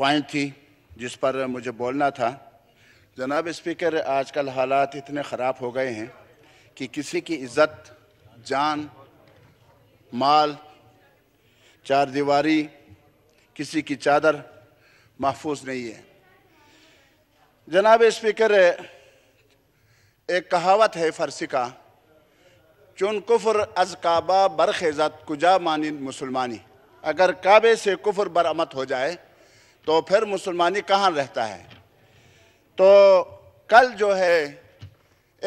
point थी जिस पर मुझे बोलना था जनाब स्पीकर आजकल हालात इतने ख़राब हो गए हैं कि किसी की इज़्ज़त जान माल चार दीवारी किसी की चादर महफूज नहीं है जनाब स्पीकर एक कहावत है फ़ारसी का चुन कुफर अज काबा बरखेजत कुजा मानिन मुसलमानी अगर काबे से कुफर बरामद हो जाए तो फिर मुसलमानी कहाँ रहता है तो कल जो है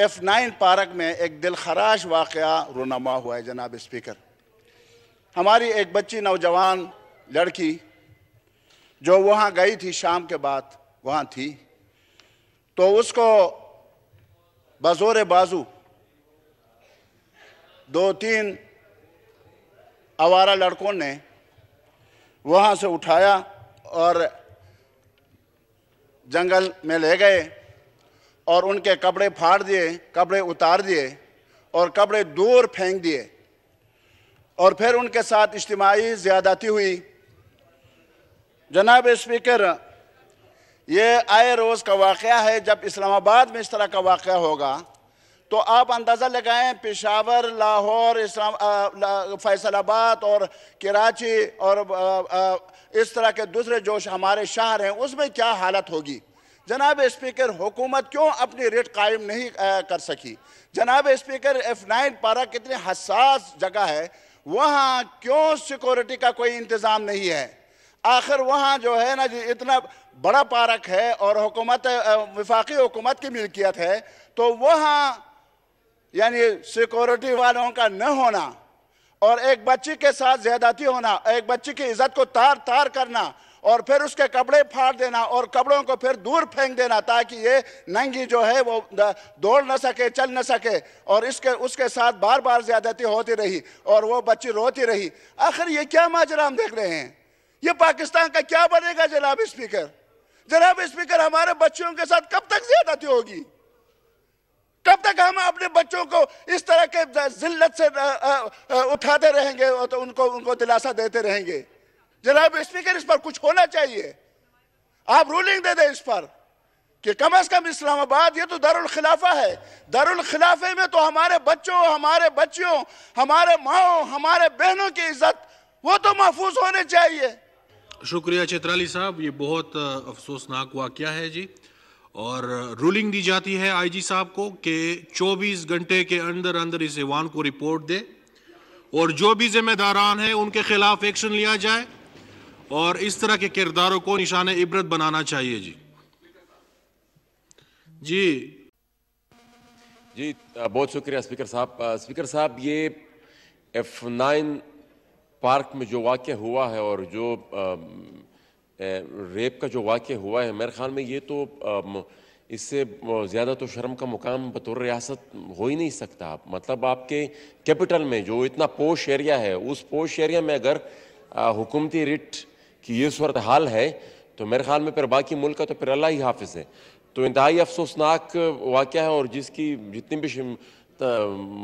एफ नाइन पार्क में एक दिलखराश वाक़ रूनमा हुआ है जनाब स्पीकर हमारी एक बच्ची नौजवान लड़की जो वहाँ गई थी शाम के बाद वहाँ थी तो उसको बजोर बाजू दो तीन आवारा लड़कों ने वहाँ से उठाया और जंगल में ले गए और उनके कपड़े फाड़ दिए कपड़े उतार दिए और कपड़े दूर फेंक दिए और फिर उनके साथ इज्तमाही ज़्यादाती हुई जनाब स्पीकर ये आए रोज़ का वाक़ है जब इस्लामाबाद में इस तरह का वाक़ होगा तो आप अंदाज़ा लगाएं पेशावर लाहौर इस्लाम फैसलाबाद और कराची और आ, आ, इस तरह के दूसरे जो हमारे शहर हैं उसमें क्या हालत होगी जनाब स्पीकर हुकूमत क्यों अपनी रेट कायम नहीं आ, कर सकी जनाब स्पीकर एफ नाइन पारा कितनी हसास जगह है वहाँ क्यों सिक्योरिटी का कोई इंतज़ाम नहीं है आखिर वहाँ जो है ना जी इतना बड़ा पार्क है और हुकूमत विफाक़ी हुकूमत की मिल्कियत है तो वहाँ यानी सिक्योरिटी वालों का न होना और एक बच्ची के साथ ज्यादाती होना एक बच्ची की इज्जत को तार तार करना और फिर उसके कपड़े फाड़ देना और कपड़ों को फिर दूर फेंक देना ताकि ये नंगी जो है वो दौड़ न सके चल न सके और इसके उसके साथ बार बार ज्यादाती होती रही और वो बच्ची रोती रही आखिर ये क्या माजरा हम देख रहे हैं ये पाकिस्तान का क्या बनेगा जनाब स्पीकर जनाब स्पीकर हमारे बच्चियों के साथ कब तक ज्यादाती होगी तक हम अपने बच्चों को इस तरह के जिल्लत से उठाते रहेंगे और तो उनको उनको दिलासा देते रहेंगे जनाब स्पीकर इस पर कुछ होना चाहिए आप रूलिंग दे दें इस पर कि कम से कम इस्लामाबाद ये तो दारुल खिलाफा है दारुल खिलाफे में तो हमारे बच्चों हमारे बच्चियों हमारे माओ हमारे बहनों की इज्जत वो तो महफूज होने चाहिए शुक्रिया चित्राली साहब ये बहुत अफसोसनाक वाक्य है जी और रूलिंग दी जाती है आईजी साहब को कि 24 घंटे के अंदर अंदर इस ईवान को रिपोर्ट दे और जो भी जिम्मेदारान हैं उनके खिलाफ एक्शन लिया जाए और इस तरह के किरदारों को निशान इबरत बनाना चाहिए जी जी जी बहुत शुक्रिया स्पीकर साहब स्पीकर साहब ये एफ नाइन पार्क में जो वाक्य हुआ है और जो रेप का जो वाक़ हुआ है मेरे ख्याल में ये तो इससे ज़्यादा तो शर्म का मुकाम बतौर रियासत हो ही नहीं सकता आप मतलब आपके कैपिटल में जो इतना पोश एरिया है उस पोश एरिया में अगर हुकूमती रिट की ये सूरत हाल है तो मेरे ख्याल में फिर बाकी मुल्क का तो फिर अल्लाह ही हाफिज़ है तो इंतहाई अफसोसनाक वाक़ है और जिसकी जितनी भी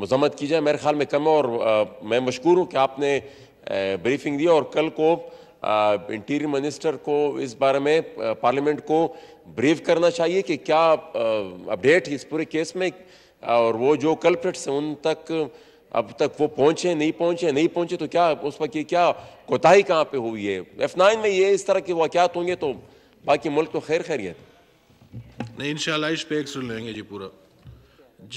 मजम्मत की जाए मेरे ख्याल में कम है और मैं मशहूर हूँ कि आपने ब्रीफिंग दी और कल को इंटीरियर मिनिस्टर को इस बारे में पार्लियामेंट को ब्रीफ करना चाहिए कि क्या अपडेट इस पूरे केस में और वो जो कल्प्रेट्स हैं उन तक अब तक वो पहुंचे नहीं पहुंचे नहीं पहुंचे तो क्या उस पर की क्या कोताही कहाँ पे हुई है एफ नाइन में ये इस तरह के वाक़ात होंगे तो बाकी मुल्क तो खैर खैरियत नहीं इन इस पर लेंगे जी पूरा